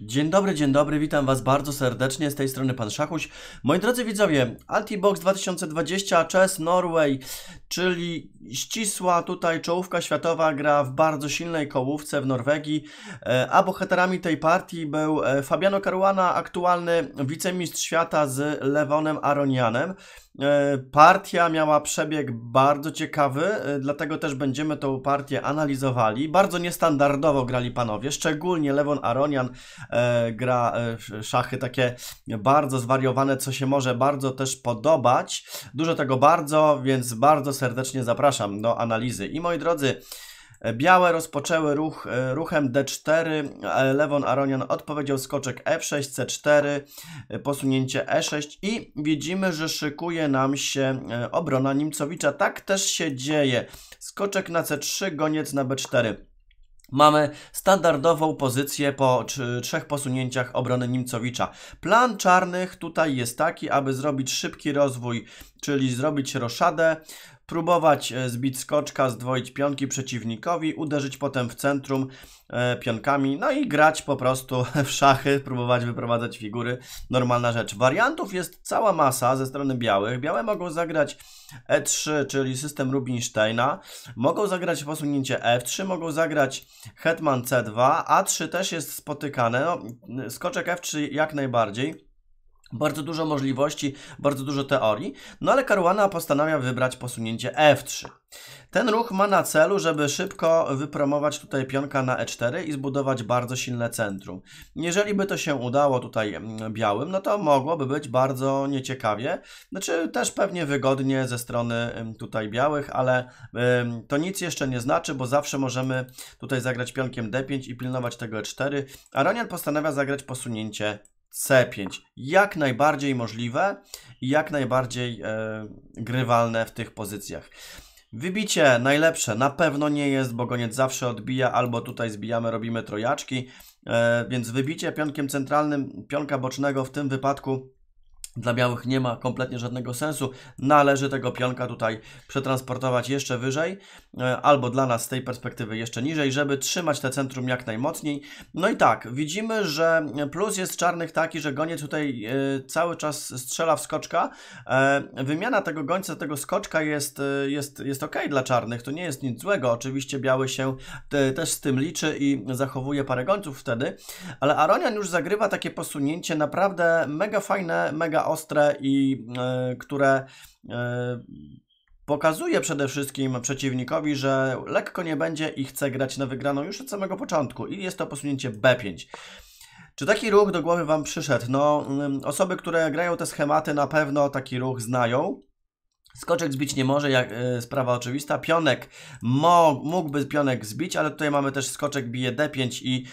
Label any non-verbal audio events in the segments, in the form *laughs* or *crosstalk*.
Dzień dobry, dzień dobry, witam Was bardzo serdecznie, z tej strony Pan Szachuś. Moi drodzy widzowie, Altibox 2020, Chess Norway, czyli ścisła tutaj czołówka światowa gra w bardzo silnej kołówce w Norwegii, e, a bohaterami tej partii był e, Fabiano Caruana, aktualny wicemistrz świata z Lewonem Aronianem. E, partia miała przebieg bardzo ciekawy, e, dlatego też będziemy tą partię analizowali. Bardzo niestandardowo grali panowie, szczególnie Lewon Aronian e, gra szachy takie bardzo zwariowane, co się może bardzo też podobać. Dużo tego bardzo, więc bardzo serdecznie zapraszam do analizy. I moi drodzy, E, białe rozpoczęły ruch, e, ruchem D4, e, Lewon Aronian odpowiedział skoczek E6, C4, posunięcie E6 i widzimy, że szykuje nam się obrona Nimcowicza. Tak też się dzieje. Skoczek na C3, goniec na B4. Mamy standardową pozycję po trzech posunięciach obrony Nimcowicza. Plan czarnych tutaj jest taki, aby zrobić szybki rozwój, czyli zrobić roszadę, próbować e, zbić skoczka, zdwoić pionki przeciwnikowi, uderzyć potem w centrum e, pionkami, no i grać po prostu *laughs* w szachy, próbować wyprowadzać figury. Normalna rzecz. Wariantów jest cała masa ze strony białych. Białe mogą zagrać E3, czyli system Rubinsteina, mogą zagrać posunięcie F3, mogą zagrać Hetman C2, A3 też jest spotykane, no, skoczek F3 jak najbardziej. Bardzo dużo możliwości, bardzo dużo teorii, no ale Caruana postanawia wybrać posunięcie F3. Ten ruch ma na celu, żeby szybko wypromować tutaj pionka na E4 i zbudować bardzo silne centrum. Jeżeli by to się udało tutaj mm, białym, no to mogłoby być bardzo nieciekawie, znaczy też pewnie wygodnie ze strony mm, tutaj białych, ale to nic jeszcze nie znaczy, bo zawsze możemy tutaj zagrać pionkiem D5 i pilnować tego E4, a Ronian postanawia zagrać posunięcie C5. Jak najbardziej możliwe i jak najbardziej e, grywalne w tych pozycjach. Wybicie najlepsze na pewno nie jest, bo goniec zawsze odbija, albo tutaj zbijamy, robimy trojaczki, e, więc wybicie pionkiem centralnym pionka bocznego w tym wypadku dla białych nie ma kompletnie żadnego sensu. Należy tego pionka tutaj przetransportować jeszcze wyżej, e, albo dla nas z tej perspektywy jeszcze niżej, żeby trzymać te centrum jak najmocniej. No i tak, widzimy, że plus jest czarnych taki, że goniec tutaj e, cały czas strzela w skoczka. E, wymiana tego gońca, tego skoczka jest, jest, jest ok dla czarnych, to nie jest nic złego. Oczywiście biały się też z tym liczy i zachowuje parę gońców wtedy, ale Aronian już zagrywa takie posunięcie naprawdę mega fajne, mega ostre i e, które e, pokazuje przede wszystkim przeciwnikowi, że lekko nie będzie i chce grać na wygraną już od samego początku i jest to posunięcie B5. Czy taki ruch do głowy Wam przyszedł? No, mm, osoby, które grają te schematy na pewno taki ruch znają. Skoczek zbić nie może, jak, y, sprawa oczywista. Pionek mógłby pionek zbić, ale tutaj mamy też skoczek bije D5 i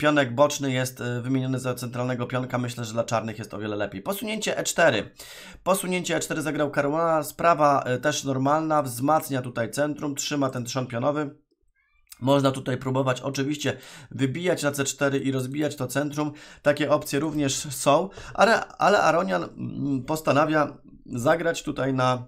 pionek boczny jest y, wymieniony za centralnego pionka. Myślę, że dla czarnych jest o wiele lepiej. Posunięcie E4. Posunięcie E4 zagrał Karuana. Sprawa y, też normalna. Wzmacnia tutaj centrum. Trzyma ten trzon pionowy. Można tutaj próbować oczywiście wybijać na C4 i rozbijać to centrum. Takie opcje również są, ale, ale Aronian mm, postanawia zagrać tutaj na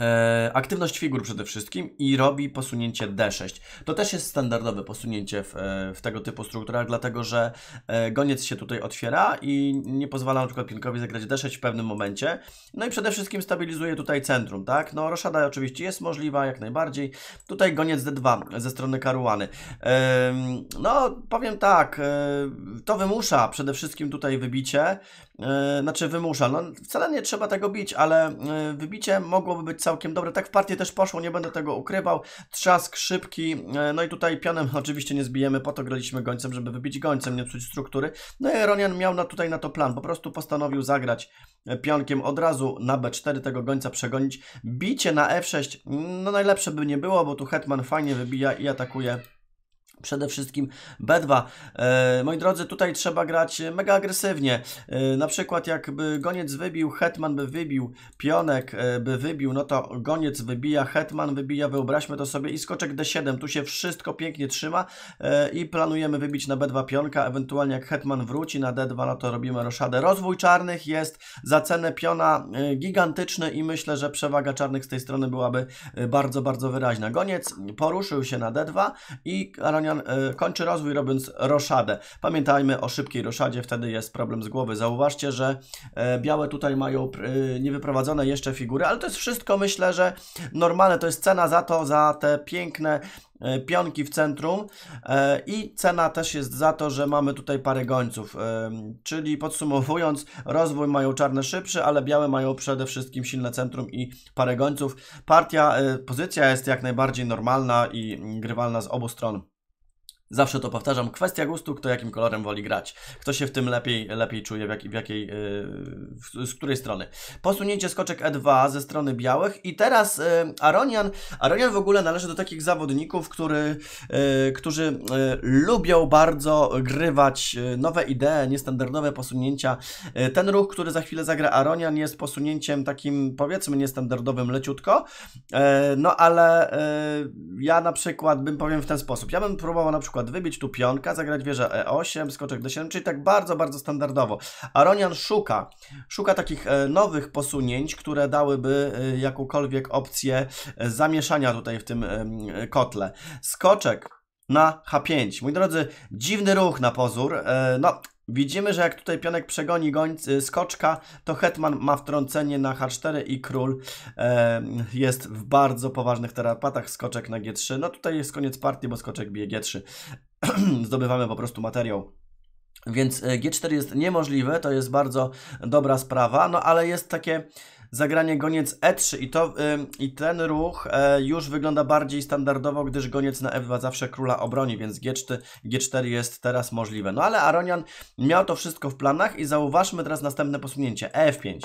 E, aktywność figur przede wszystkim i robi posunięcie D6. To też jest standardowe posunięcie w, e, w, tego typu strukturach, dlatego że e, goniec się tutaj otwiera i nie pozwala na przykład pinkowi zagrać D6 w pewnym momencie. No i przede wszystkim stabilizuje tutaj centrum, tak? No roszada oczywiście jest możliwa jak najbardziej. Tutaj goniec D2 ze strony karuany. No powiem tak, to wymusza przede wszystkim tutaj wybicie, znaczy wymusza, no wcale nie trzeba tego bić, ale wybicie mogłoby być całkiem dobre. Tak w partii też poszło, nie będę tego ukrywał. Trzask szybki, e, no i tutaj pionem *laughs* oczywiście nie zbijemy, po to graliśmy gońcem, żeby wybić gońcem, nie psuć struktury. No i Ronian miał na, tutaj na to plan, po prostu postanowił zagrać e, pionkiem od razu na B4 tego gońca przegonić. Bicie na F6, no najlepsze by nie było, bo tu Hetman fajnie wybija i atakuje Przede wszystkim B2. E, moi drodzy, tutaj trzeba grać mega agresywnie. E, na przykład jakby goniec wybił, hetman by wybił, pionek e, by wybił, no to goniec wybija, hetman wybija, wyobraźmy to sobie i skoczek D7. Tu się wszystko pięknie trzyma i planujemy wybić na B2 pionka, ewentualnie jak hetman wróci na D2, no to robimy roszadę. Rozwój czarnych jest za cenę piona gigantyczny i myślę, że przewaga czarnych z tej strony byłaby bardzo, bardzo wyraźna. Goniec poruszył się na D2 i E, kończy rozwój robiąc roszadę. Pamiętajmy o szybkiej roszadzie, wtedy jest problem z głowy. Zauważcie, że e, białe tutaj mają e, niewyprowadzone jeszcze figury, ale to jest wszystko myślę, że normalne. To jest cena za to, za te piękne pionki w centrum i cena też jest za to, że mamy tutaj parę gońców. Czyli podsumowując, rozwój mają czarne szybszy, ale białe mają przede wszystkim silne centrum i parę gońców. Partia, pozycja jest jak najbardziej normalna i grywalna z obu stron. Zawsze to powtarzam, kwestia gustu, kto jakim kolorem woli grać, kto się w tym lepiej, lepiej czuje, w, jak, w jakiej, y, z której strony. Posunięcie skoczek E2 ze strony białych i teraz y, Aronian, Aronian w ogóle należy do takich zawodników, który, y, którzy lubią bardzo grywać nowe idee, niestandardowe posunięcia. Ten ruch, który za chwilę zagra Aronian jest posunięciem takim powiedzmy niestandardowym leciutko, no ale ja na przykład bym powiem w ten sposób, ja bym próbował na przykład przykład wybić tu pionka, zagrać wieżę E8, skoczek D7, czyli tak bardzo, bardzo standardowo. Aronian szuka, szuka takich e, nowych posunięć, które dałyby e, jakąkolwiek opcję e, zamieszania tutaj w tym kotle. Skoczek na H5. Mój drodzy, dziwny ruch na pozór. No, Widzimy, że jak tutaj pionek przegoni gońcy, skoczka, to hetman ma wtrącenie na h4 i król e, jest w bardzo poważnych terapatach Skoczek na g3. No tutaj jest koniec partii, bo skoczek bije g3. *clears throat* Zdobywamy po prostu materiał. Więc y, g4 jest niemożliwe, to jest bardzo dobra sprawa, no ale jest takie zagranie goniec E3 i, to, i ten ruch e, już wygląda bardziej standardowo, gdyż goniec na F2 zawsze króla obroni, więc G4, G4 jest teraz możliwe. No ale Aronian miał to wszystko w planach i zauważmy teraz następne posunięcie E5.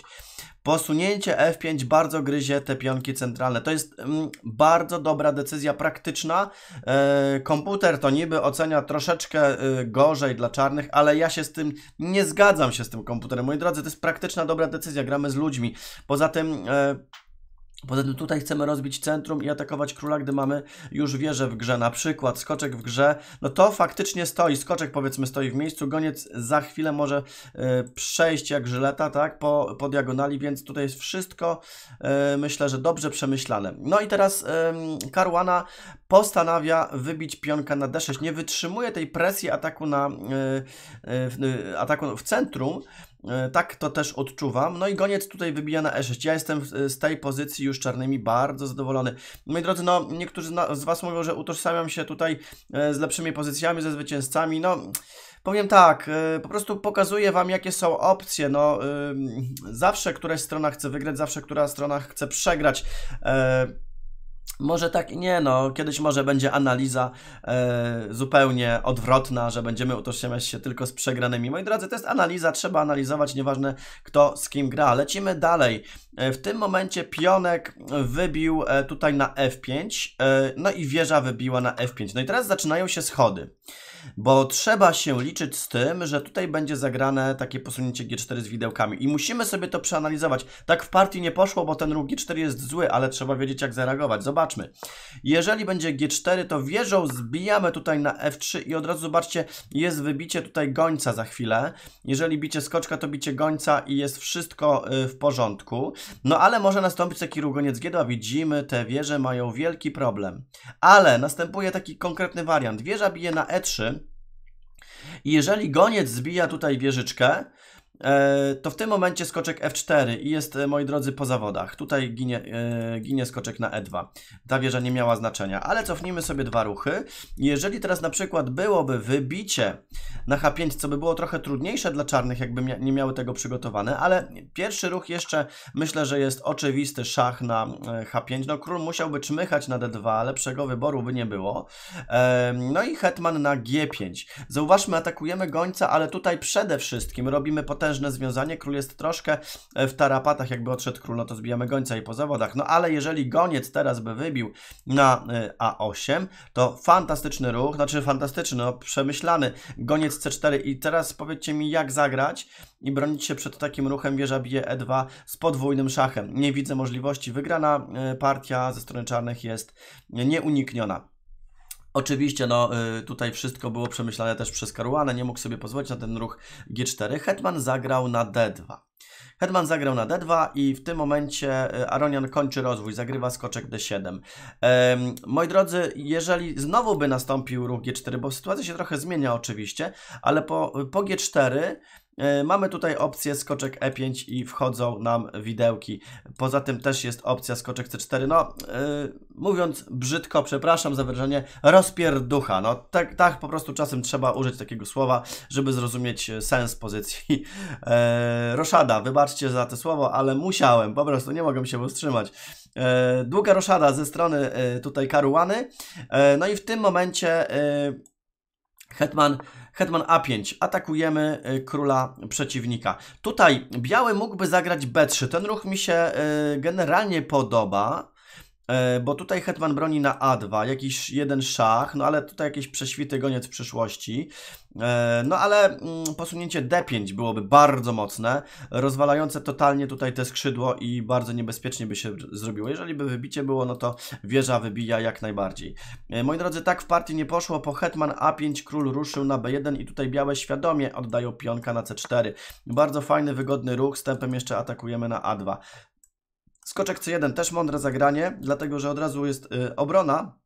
Posunięcie F5 bardzo gryzie te pionki centralne. To jest mm, bardzo dobra decyzja praktyczna. E, komputer to niby ocenia troszeczkę y, gorzej dla czarnych, ale ja się z tym nie zgadzam się z tym komputerem. Moi drodzy, to jest praktyczna dobra decyzja. Gramy z ludźmi. Poza tym. E, Poza tym tutaj chcemy rozbić centrum i atakować króla, gdy mamy już wieżę w grze. Na przykład skoczek w grze, no to faktycznie stoi. Skoczek powiedzmy stoi w miejscu, goniec za chwilę może y, przejść jak żyleta, tak, po, po diagonali, więc tutaj jest wszystko y, myślę, że dobrze przemyślane. No i teraz y, postanawia wybić pionka na d6. Nie wytrzymuje tej presji ataku na e, ataku w centrum, E, tak to też odczuwam. No i goniec tutaj wybija na E6. Ja jestem e, z tej pozycji już czarnymi bardzo zadowolony. Moi drodzy, no niektórzy z Was mówią, że utożsamiam się tutaj e, z lepszymi pozycjami, ze zwycięzcami. No powiem tak, po prostu pokazuję Wam jakie są opcje. No zawsze któraś strona chce wygrać, zawsze która strona chce przegrać. Może tak i nie, no kiedyś może będzie analiza e, zupełnie odwrotna, że będziemy utożsamiać się tylko z przegranymi. Moi drodzy, to jest analiza, trzeba analizować, nieważne kto z kim gra. Lecimy dalej. E, w tym momencie pionek wybił e, tutaj na F5, e, no i wieża wybiła na F5. No i teraz zaczynają się schody bo trzeba się liczyć z tym, że tutaj będzie zagrane takie posunięcie G4 z widełkami i musimy sobie to przeanalizować. Tak w partii nie poszło, bo ten ruch G4 jest zły, ale trzeba wiedzieć jak zareagować. Zobaczmy. Jeżeli będzie G4, to wieżą zbijamy tutaj na F3 i od razu zobaczcie, jest wybicie tutaj gońca za chwilę. Jeżeli bicie skoczka, to bicie gońca i jest wszystko y, w porządku. No ale może nastąpić taki ruch goniec G2. Widzimy, te wieże mają wielki problem. Ale następuje taki konkretny wariant. Wieża bije na E3, jeżeli goniec zbija tutaj wieżyczkę, E, to w tym momencie skoczek F4 i jest, e, moi drodzy, po zawodach. Tutaj ginie, e, ginie skoczek na E2. Ta wieża nie miała znaczenia, ale cofnijmy sobie dwa ruchy. Jeżeli teraz na przykład byłoby wybicie na H5, co by było trochę trudniejsze dla czarnych, jakby nie miały tego przygotowane, ale pierwszy ruch jeszcze myślę, że jest oczywisty szach na H5. No król musiałby czmychać na D2, lepszego wyboru by nie było. No i hetman na G5. Zauważmy, atakujemy gońca, ale tutaj przede wszystkim robimy potem potężne związanie. Król jest troszkę e, w tarapatach, jakby odszedł król, no to zbijamy gońca i po zawodach. No ale jeżeli goniec teraz by wybił na e, A8, to fantastyczny ruch, znaczy fantastyczny, no przemyślany, goniec C4 i teraz powiedzcie mi jak zagrać i bronić się przed takim ruchem wieża bije E2 z podwójnym szachem. Nie widzę możliwości, wygrana e, partia ze strony czarnych jest nieunikniona. Oczywiście, no y, tutaj wszystko było przemyślane też przez Karuanę, nie mógł sobie pozwolić na ten ruch G4. Hetman zagrał na D2. Hetman zagrał na D2 i w tym momencie y, Aronian kończy rozwój, zagrywa skoczek D7. Ehm, moi drodzy, jeżeli znowu by nastąpił ruch G4, bo sytuacja się trochę zmienia oczywiście, ale po, po G4 E, mamy tutaj opcję skoczek E5 i wchodzą nam widełki. Poza tym też jest opcja skoczek C4. No, yy, mówiąc brzydko, przepraszam za wyrażenie, rozpierducha. No, tak, tak po prostu czasem trzeba użyć takiego słowa, żeby zrozumieć e, sens pozycji. Yy, *laughs* roszada, wybaczcie za to słowo, ale musiałem, po prostu nie mogłem się powstrzymać. Yy, długa roszada ze strony tutaj Karuany. No i w tym momencie Hetman hetman a5, atakujemy y, króla przeciwnika. Tutaj biały mógłby zagrać b3, ten ruch mi się y, generalnie podoba, E, bo tutaj hetman broni na A2, jakiś jeden szach, no ale tutaj jakiś prześwity goniec w przyszłości. E, no ale mm, posunięcie D5 byłoby bardzo mocne, rozwalające totalnie tutaj te skrzydło i bardzo niebezpiecznie by się zrobiło. Jeżeli by wybicie było, no to wieża wybija jak najbardziej. E, moi drodzy, tak w partii nie poszło, po hetman A5 król ruszył na B1 i tutaj białe świadomie oddają pionka na C4. Bardzo fajny, wygodny ruch, stępem jeszcze atakujemy na A2. Skoczek C1 też mądre zagranie, dlatego że od razu jest y, obrona,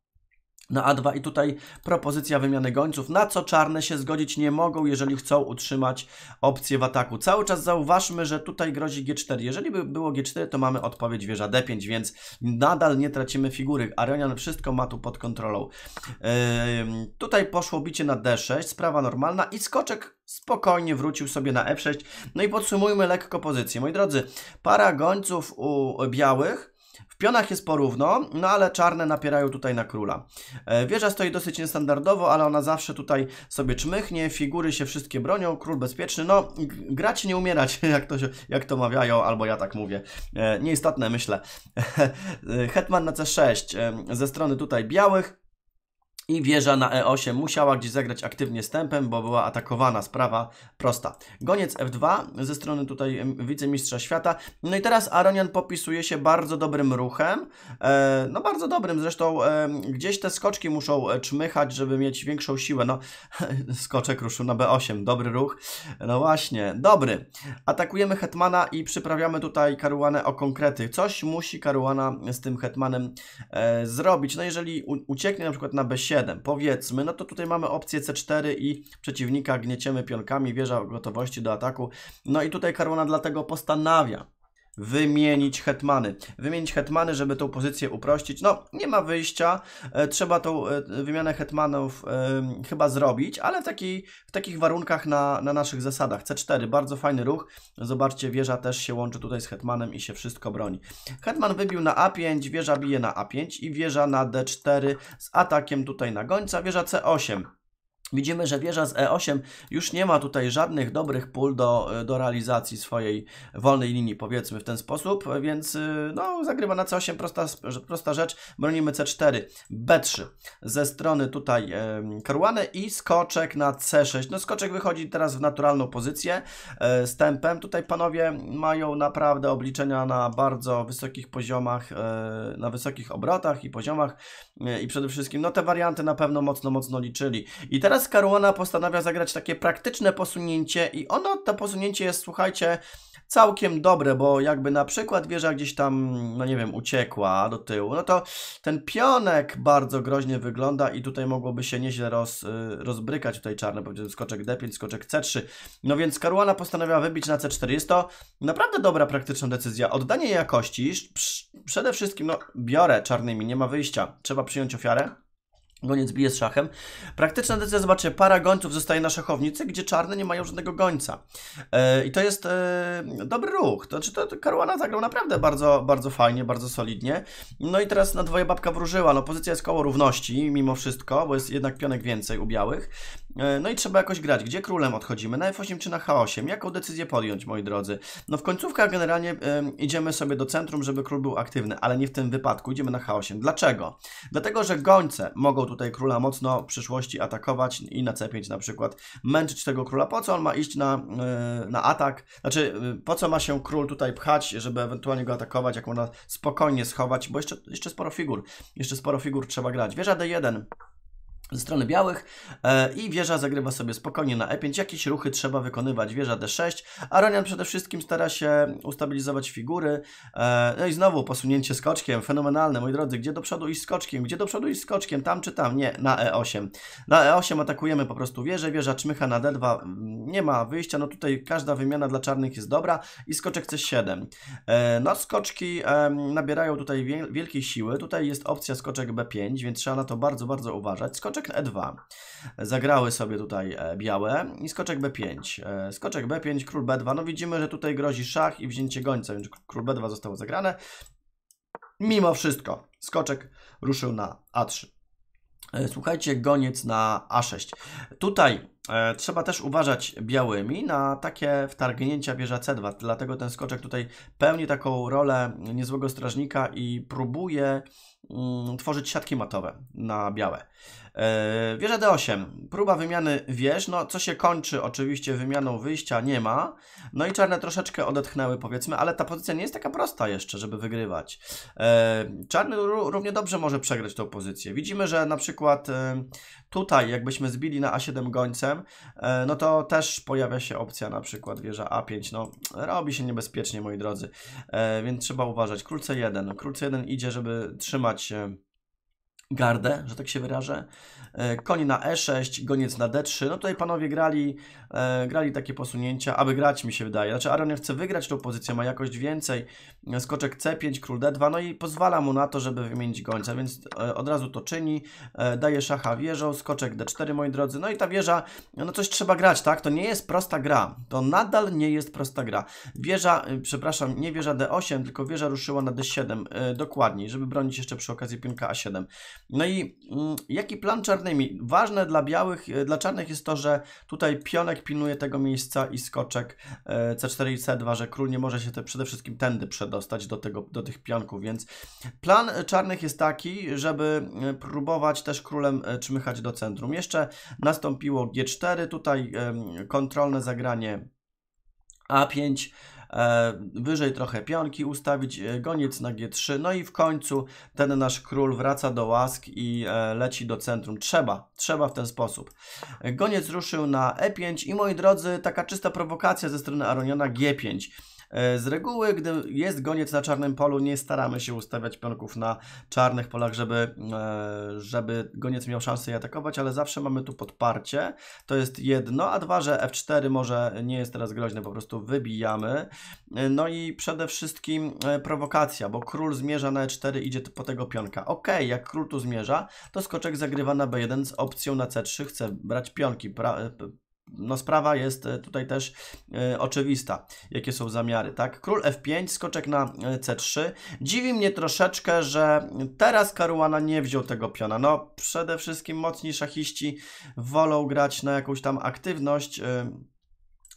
na no A2 i tutaj propozycja wymiany gońców, na co czarne się zgodzić nie mogą, jeżeli chcą utrzymać opcję w ataku. Cały czas zauważmy, że tutaj grozi G4. Jeżeli by było G4, to mamy odpowiedź wieża D5, więc nadal nie tracimy figury. Arionian wszystko ma tu pod kontrolą. Yy, tutaj poszło bicie na D6, sprawa normalna i skoczek spokojnie wrócił sobie na F6. No i podsumujmy lekko pozycję. Moi drodzy, para gońców u białych pionach jest porówno, no ale czarne napierają tutaj na króla. E, wieża stoi dosyć niestandardowo, ale ona zawsze tutaj sobie czmychnie, figury się wszystkie bronią, król bezpieczny, no grać nie umierać, *laughs* jak to, się, jak to mawiają, albo ja tak mówię. E, nieistotne myślę. *laughs* E, Hetman na C6 ze strony tutaj białych, i wieża na E8 musiała gdzieś zagrać aktywnie z tempem, bo była atakowana. Sprawa prosta. Goniec F2 ze strony tutaj wicemistrza świata. No i teraz Aronian popisuje się bardzo dobrym ruchem. E, no bardzo dobrym, zresztą gdzieś te skoczki muszą e, czmychać, żeby mieć większą siłę. No *laughs* skoczek ruszył na B8, dobry ruch. No właśnie, dobry. Atakujemy Hetmana i przyprawiamy tutaj Karuanę o konkrety. Coś musi Karuana z tym Hetmanem e, zrobić. No jeżeli ucieknie na przykład na B7, powiedzmy, no to tutaj mamy opcję C4 i przeciwnika gnieciemy pionkami, wieża gotowości do ataku. No i tutaj Karłona dlatego postanawia wymienić hetmany. Wymienić hetmany, żeby tą pozycję uprościć. No, nie ma wyjścia. E, trzeba tą e, wymianę hetmanów e, chyba zrobić, ale w, taki, w takich warunkach na, na naszych zasadach. C4, bardzo fajny ruch. Zobaczcie, wieża też się łączy tutaj z hetmanem i się wszystko broni. Hetman wybił na A5, wieża bije na A5 i wieża na D4 z atakiem tutaj na gońca, wieża C8. Widzimy, że wieża z E8 już nie ma tutaj żadnych dobrych pól do, do realizacji swojej wolnej linii, powiedzmy w ten sposób, więc y, no, zagrywa na C8 prosta, prosta rzecz, bronimy C4, B3 ze strony tutaj e, i skoczek na C6. No skoczek wychodzi teraz w naturalną pozycję e, z tempem. Tutaj panowie mają naprawdę obliczenia na bardzo wysokich poziomach, e, na wysokich obrotach i poziomach e, i przede wszystkim no te warianty na pewno mocno, mocno liczyli. I teraz teraz Caruana postanawia zagrać takie praktyczne posunięcie i ono, to posunięcie jest, słuchajcie, całkiem dobre, bo jakby na przykład wieża gdzieś tam, no nie wiem, uciekła do tyłu, no to ten pionek bardzo groźnie wygląda i tutaj mogłoby się nieźle roz, y, rozbrykać tutaj czarne, powiedzmy skoczek D5, skoczek C3. No więc Caruana postanawia wybić na C4. Jest to naprawdę dobra praktyczna decyzja. Oddanie jakości, przede wszystkim, no biorę czarnymi, nie ma wyjścia, trzeba przyjąć ofiarę. Goniec bije z szachem. Praktyczna decyzja, zobaczcie, para gońców zostaje na szachownicy, gdzie czarne nie mają żadnego gońca. Yy, I to jest yy, dobry ruch. To znaczy, to, to Karuana zagrał naprawdę bardzo, bardzo fajnie, bardzo solidnie. No i teraz na dwoje babka wróżyła. No pozycja jest koło równości, mimo wszystko, bo jest jednak pionek więcej u białych. Yy, no i trzeba jakoś grać. Gdzie królem odchodzimy? Na F8 czy na H8? Jaką decyzję podjąć, moi drodzy? No w końcówkach generalnie idziemy sobie do centrum, żeby król był aktywny, ale nie w tym wypadku. Idziemy na H8. Dlaczego? Dlatego, że gońce mogą tu tutaj króla mocno w przyszłości atakować i na C5 na przykład męczyć tego króla. Po co on ma iść na, y, na atak? Znaczy, y, po co ma się król tutaj pchać, żeby ewentualnie go atakować, jak można spokojnie schować, bo jeszcze, jeszcze sporo figur, jeszcze sporo figur trzeba grać. Wieża D1 ze strony białych e, i wieża zagrywa sobie spokojnie na e5. Jakieś ruchy trzeba wykonywać, wieża d6. Aronian przede wszystkim stara się ustabilizować figury. E, no i znowu posunięcie skoczkiem, fenomenalne, moi drodzy, gdzie do przodu iść skoczkiem, gdzie do przodu iść skoczkiem, tam czy tam, nie, na e8. Na e8 atakujemy po prostu wieżę, wieża czmycha na d2, nie ma wyjścia, no tutaj każda wymiana dla czarnych jest dobra i skoczek c7. E, no skoczki nabierają tutaj wielkiej siły, tutaj jest opcja skoczek b5, więc trzeba na to bardzo, bardzo uważać. Skoczek skoczek E2. Zagrały sobie tutaj e, białe i skoczek B5. E, skoczek B5, król B2. No widzimy, że tutaj grozi szach i wzięcie gońca, więc król B2 zostało zagrane. Mimo wszystko skoczek ruszył na A3. E, słuchajcie, goniec na A6. Tutaj E, trzeba też uważać białymi na takie wtargnięcia wieża C2, dlatego ten skoczek tutaj pełni taką rolę niezłego strażnika i próbuje mm, tworzyć siatki matowe na białe. E, wieża D8, próba wymiany wież, no co się kończy oczywiście wymianą wyjścia nie ma, no i czarne troszeczkę odetchnęły powiedzmy, ale ta pozycja nie jest taka prosta jeszcze, żeby wygrywać. E, czarny równie dobrze może przegrać tą pozycję. Widzimy, że na przykład tutaj jakbyśmy zbili na A7 gońcem, E, no to też pojawia się opcja na przykład wieża A5. No, robi się niebezpiecznie, moi drodzy, e, więc trzeba uważać. Król C1. Król C1 idzie, żeby trzymać się gardę, że tak się wyrażę. E, Koń na E6, goniec na D3. No tutaj panowie grali, e, grali takie posunięcia, aby grać mi się wydaje. Znaczy Aronie chce wygrać tą pozycję, ma jakość więcej. E, skoczek C5, król D2, no i pozwala mu na to, żeby wymienić gońca, więc od razu to czyni. daje szacha wieżą, skoczek D4 moi drodzy. No i ta wieża, no coś trzeba grać, tak? To nie jest prosta gra. To nadal nie jest prosta gra. Wieża, przepraszam, nie wieża D8, tylko wieża ruszyła na D7, dokładniej, żeby bronić jeszcze przy okazji pionka A7. No i mm, jaki plan czarnymi? Ważne dla białych, e, dla czarnych jest to, że tutaj pionek pilnuje tego miejsca i skoczek e, C4 i C2, że król nie może się te, przede wszystkim tędy przedostać do, tego, do tych pionków, więc plan e, czarnych jest taki, żeby próbować też królem czmychać do centrum. Jeszcze nastąpiło G4, tutaj kontrolne zagranie A5, E, wyżej trochę pionki ustawić, e, goniec na G3, no i w końcu ten nasz król wraca do łask i e, leci do centrum. Trzeba, trzeba w ten sposób. Goniec ruszył na E5 i moi drodzy, taka czysta prowokacja ze strony Aroniona G5. E, z reguły, gdy jest goniec na czarnym polu, nie staramy się ustawiać pionków na czarnych polach, żeby, e, żeby goniec miał szansę je atakować, ale zawsze mamy tu podparcie. To jest jedno, a dwa, że F4 może nie jest teraz groźne, po prostu wybijamy. E, no i przede wszystkim prowokacja, bo król zmierza na E4, idzie po tego pionka. Ok, jak król tu zmierza, to skoczek zagrywa na B1 z opcją na C3, chce brać pionki. Pra no sprawa jest e, tutaj też e, oczywista, jakie są zamiary, tak? Król F5, skoczek na e, C3. Dziwi mnie troszeczkę, że teraz Karuana nie wziął tego piona. No, przede wszystkim mocni szachiści wolą grać na jakąś tam aktywność,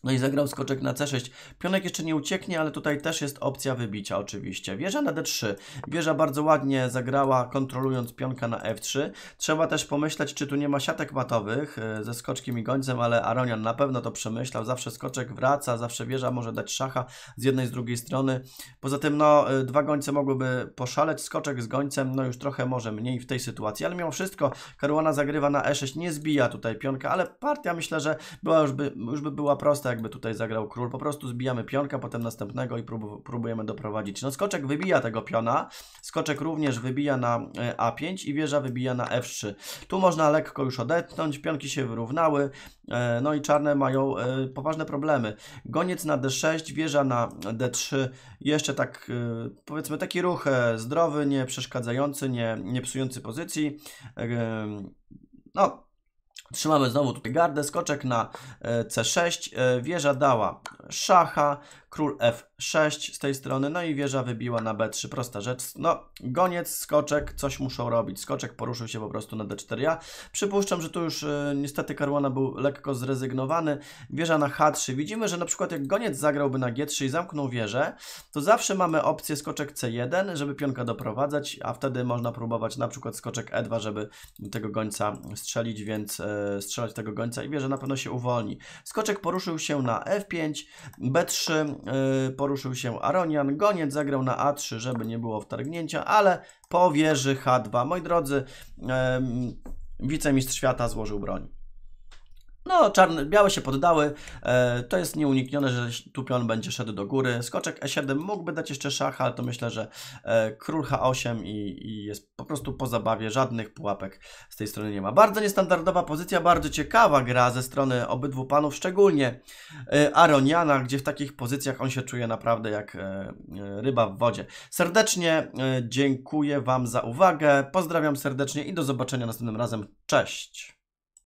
no i zagrał skoczek na C6. Pionek jeszcze nie ucieknie, ale tutaj też jest opcja wybicia oczywiście. Wieża na D3. Wieża bardzo ładnie zagrała, kontrolując pionka na F3. Trzeba też pomyśleć, czy tu nie ma siatek matowych e, ze skoczkiem i gońcem, ale Aronian na pewno to przemyślał. Zawsze skoczek wraca, zawsze wieża może dać szacha z jednej, z drugiej strony. Poza tym, no, e, dwa gońce mogłyby poszaleć. Skoczek z gońcem, no już trochę może mniej w tej sytuacji, ale mimo wszystko Karuana zagrywa na E6, nie zbija tutaj pionka, ale partia myślę, że była już by, już by była prosta pasy, jakby tutaj zagrał król. Po prostu zbijamy pionka, potem następnego i prób próbujemy doprowadzić. No skoczek wybija tego piona, skoczek również wybija na e, A5 i wieża wybija na F3. Tu można lekko już odetchnąć, pionki się wyrównały, e, no i czarne mają e, poważne problemy. Goniec na D6, wieża na D3, jeszcze tak powiedzmy taki ruch zdrowy, nie przeszkadzający, nie, nie psujący pozycji. No, Trzymamy znowu tutaj gardę, skoczek na e, C6, e, wieża dała szacha, król f6 z tej strony, no i wieża wybiła na b3, prosta rzecz. No, goniec, skoczek, coś muszą robić. Skoczek poruszył się po prostu na d4. Ja przypuszczam, że tu już y, niestety Caruana był lekko zrezygnowany. Wieża na h3. Widzimy, że na przykład jak goniec zagrałby na g3 i zamknął wieżę, to zawsze mamy opcję skoczek c1, żeby pionka doprowadzać, a wtedy można próbować na przykład skoczek e2, żeby tego gońca strzelić, więc y, strzelać tego gońca i wieża na pewno się uwolni. Skoczek poruszył się na f5, b3, Y, poruszył się Aronian. Goniec zagrał na A3, żeby nie było wtargnięcia, ale powierzy H2. Moi drodzy, wicemistrz świata złożył broń. No, czarne, białe się poddały. E, to jest nieuniknione, że tu pion będzie szedł do góry. Skoczek e7 mógłby dać jeszcze szacha, ale to myślę, że e, król h8 i, i, jest po prostu po zabawie. Żadnych pułapek z tej strony nie ma. Bardzo niestandardowa pozycja, bardzo ciekawa gra ze strony obydwu panów, szczególnie e, Aroniana, gdzie w takich pozycjach on się czuje naprawdę jak e, e ryba w wodzie. Serdecznie e, dziękuję Wam za uwagę. Pozdrawiam serdecznie i do zobaczenia następnym razem. Cześć!